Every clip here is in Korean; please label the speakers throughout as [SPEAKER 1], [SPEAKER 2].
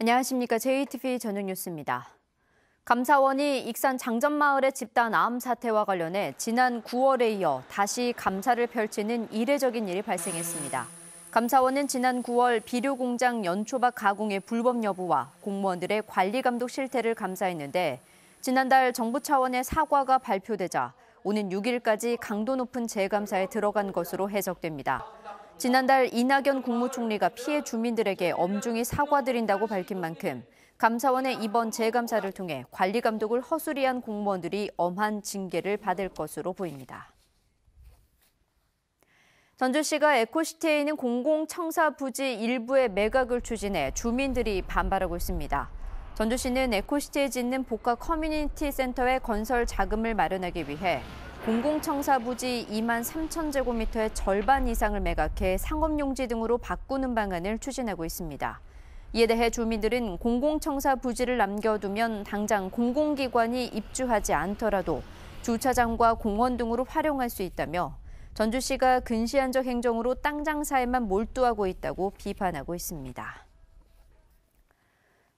[SPEAKER 1] 안녕하십니까. JTV 저녁 뉴스입니다. 감사원이 익산 장전마을의 집단 암 사태와 관련해 지난 9월에 이어 다시 감사를 펼치는 이례적인 일이 발생했습니다. 감사원은 지난 9월 비료 공장 연초박 가공의 불법 여부와 공무원들의 관리 감독 실태를 감사했는데 지난달 정부 차원의 사과가 발표되자 오는 6일까지 강도 높은 재감사에 들어간 것으로 해석됩니다. 지난달 이낙연 국무총리가 피해 주민들에게 엄중히 사과드린다고 밝힌 만큼 감사원의 이번 재감사를 통해 관리 감독을 허술히 한 공무원들이 엄한 징계를 받을 것으로 보입니다. 전주시가 에코시티에 있는 공공청사 부지 일부의 매각을 추진해 주민들이 반발하고 있습니다. 전주시는 에코시티에 짓는 복합 커뮤니티 센터의 건설 자금을 마련하기 위해 공공청사 부지 2만 3천 제곱미터의 절반 이상을 매각해 상업용지 등으로 바꾸는 방안을 추진하고 있습니다. 이에 대해 주민들은 공공청사 부지를 남겨두면 당장 공공기관이 입주하지 않더라도 주차장과 공원 등으로 활용할 수 있다며 전주시가 근시안적 행정으로 땅 장사에만 몰두하고 있다고 비판하고 있습니다.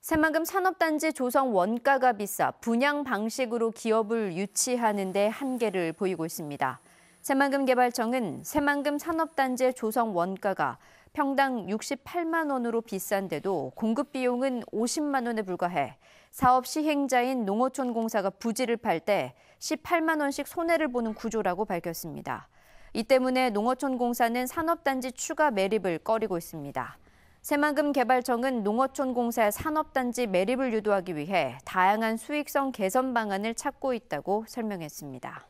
[SPEAKER 1] 새만금 산업단지 조성 원가가 비싸 분양 방식으로 기업을 유치하는 데 한계를 보이고 있습니다. 새만금 개발청은 새만금 산업단지 조성 원가가 평당 68만 원으로 비싼데도 공급 비용은 50만 원에 불과해 사업 시행자인 농어촌 공사가 부지를 팔 때 18만 원씩 손해를 보는 구조라고 밝혔습니다. 이 때문에 농어촌 공사는 산업단지 추가 매립을 꺼리고 있습니다. 새만금 개발청은 농어촌 공사 산업단지 매립을 유도하기 위해 다양한 수익성 개선 방안을 찾고 있다고 설명했습니다.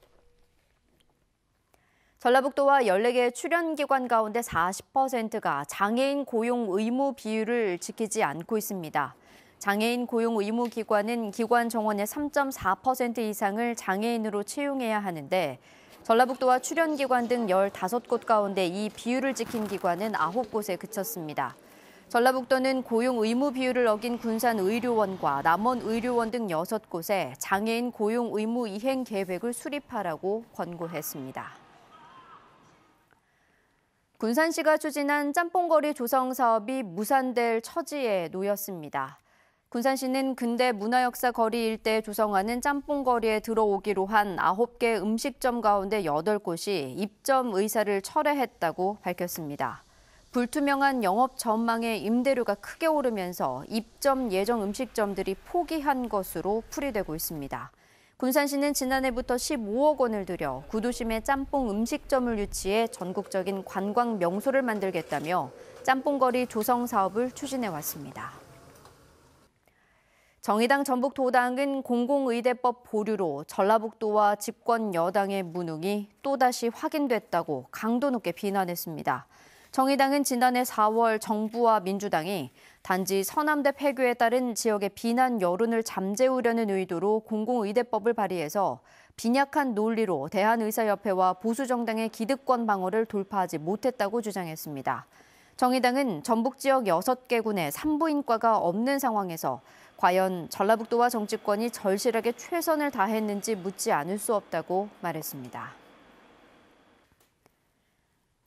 [SPEAKER 1] 전라북도와 14개 출연기관 가운데 40%가 장애인 고용 의무 비율을 지키지 않고 있습니다. 장애인 고용 의무 기관은 기관 정원의 3.4% 이상을 장애인으로 채용해야 하는데 전라북도와 출연기관 등 15곳 가운데 이 비율을 지킨 기관은 9곳에 그쳤습니다. 전라북도는 고용 의무 비율을 어긴 군산 의료원과 남원 의료원 등 6곳에 장애인 고용 의무 이행 계획을 수립하라고 권고했습니다. 군산시가 추진한 짬뽕거리 조성 사업이 무산될 처지에 놓였습니다. 군산시는 근대 문화역사 거리 일대 조성하는 짬뽕거리에 들어오기로 한 9개 음식점 가운데 8곳이 입점 의사를 철회했다고 밝혔습니다. 불투명한 영업 전망에 임대료가 크게 오르면서 입점 예정 음식점들이 포기한 것으로 풀이되고 있습니다. 군산시는 지난해부터 15억 원을 들여 구도심에 짬뽕 음식점을 유치해 전국적인 관광 명소를 만들겠다며 짬뽕거리 조성 사업을 추진해 왔습니다. 정의당 전북도당은 공공의대법 보류로 전라북도와 집권 여당의 무능이 또다시 확인됐다고 강도 높게 비난했습니다. 정의당은 지난해 4월 정부와 민주당이 단지 서남대 폐교에 따른 지역의 비난 여론을 잠재우려는 의도로 공공의대법을 발의해서 빈약한 논리로 대한의사협회와 보수정당의 기득권 방어를 돌파하지 못했다고 주장했습니다. 정의당은 전북 지역 6개 군에 산부인과가 없는 상황에서 과연 전라북도와 정치권이 절실하게 최선을 다했는지 묻지 않을 수 없다고 말했습니다.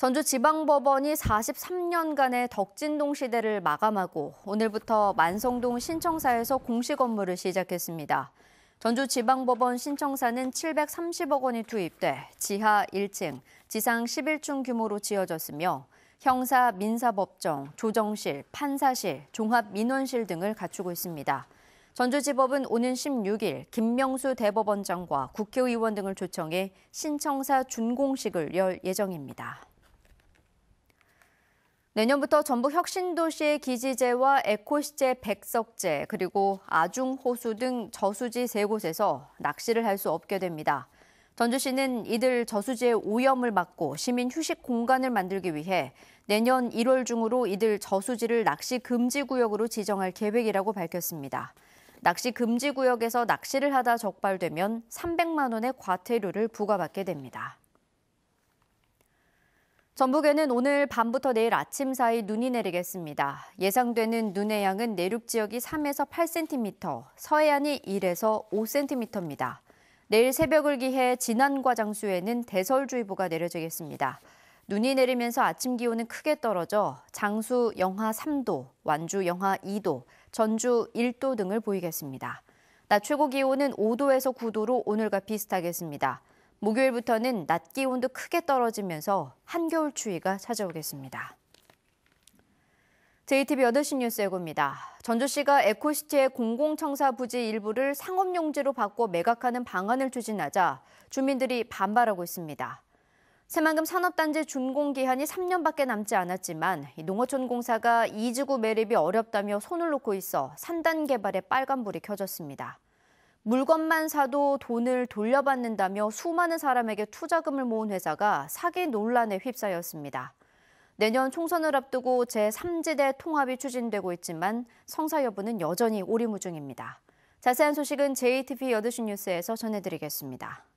[SPEAKER 1] 전주지방법원이 43년간의 덕진동 시대를 마감하고 오늘부터 만성동 신청사에서 공식 업무를 시작했습니다. 전주지방법원 신청사는 730억 원이 투입돼 지하 1층, 지상 11층 규모로 지어졌으며 형사, 민사법정, 조정실, 판사실, 종합민원실 등을 갖추고 있습니다. 전주지법은 오는 16일 김명수 대법원장과 국회의원 등을 초청해 신청사 준공식을 열 예정입니다. 내년부터 전북 혁신도시의 기지제와 에코시제 백석제 그리고 아중호수 등 저수지 세 곳에서 낚시를 할 수 없게 됩니다. 전주시는 이들 저수지의 오염을 막고 시민 휴식 공간을 만들기 위해 내년 1월 중으로 이들 저수지를 낚시 금지 구역으로 지정할 계획이라고 밝혔습니다. 낚시 금지 구역에서 낚시를 하다 적발되면 300만 원의 과태료를 부과받게 됩니다. 전북에는 오늘 밤부터 내일 아침 사이 눈이 내리겠습니다. 예상되는 눈의 양은 내륙 지역이 3에서 8cm, 서해안이 1에서 5cm입니다. 내일 새벽을 기해 진안과 장수에는 대설주의보가 내려지겠습니다. 눈이 내리면서 아침 기온은 크게 떨어져 장수 영하 3도, 완주 영하 2도, 전주 1도 등을 보이겠습니다. 낮 최고 기온은 5도에서 9도로 오늘과 비슷하겠습니다. 목요일부터는 낮 기온도 크게 떨어지면서 한겨울 추위가 찾아오겠습니다. JTB 8시 뉴스 에고입니다. 전주시가 에코시티의 공공청사 부지 일부를 상업용지로 바꿔 매각하는 방안을 추진하자 주민들이 반발하고 있습니다. 새만금 산업단지 준공 기한이 3년밖에 남지 않았지만 농어촌 공사가 이지구 매립이 어렵다며 손을 놓고 있어 3단 개발에 빨간불이 켜졌습니다. 물건만 사도 돈을 돌려받는다며 수많은 사람에게 투자금을 모은 회사가 사기 논란에 휩싸였습니다. 내년 총선을 앞두고 제3지대 통합이 추진되고 있지만 성사 여부는 여전히 오리무중입니다. 자세한 소식은 JTBC 여 뉴스에서 전해드리겠습니다.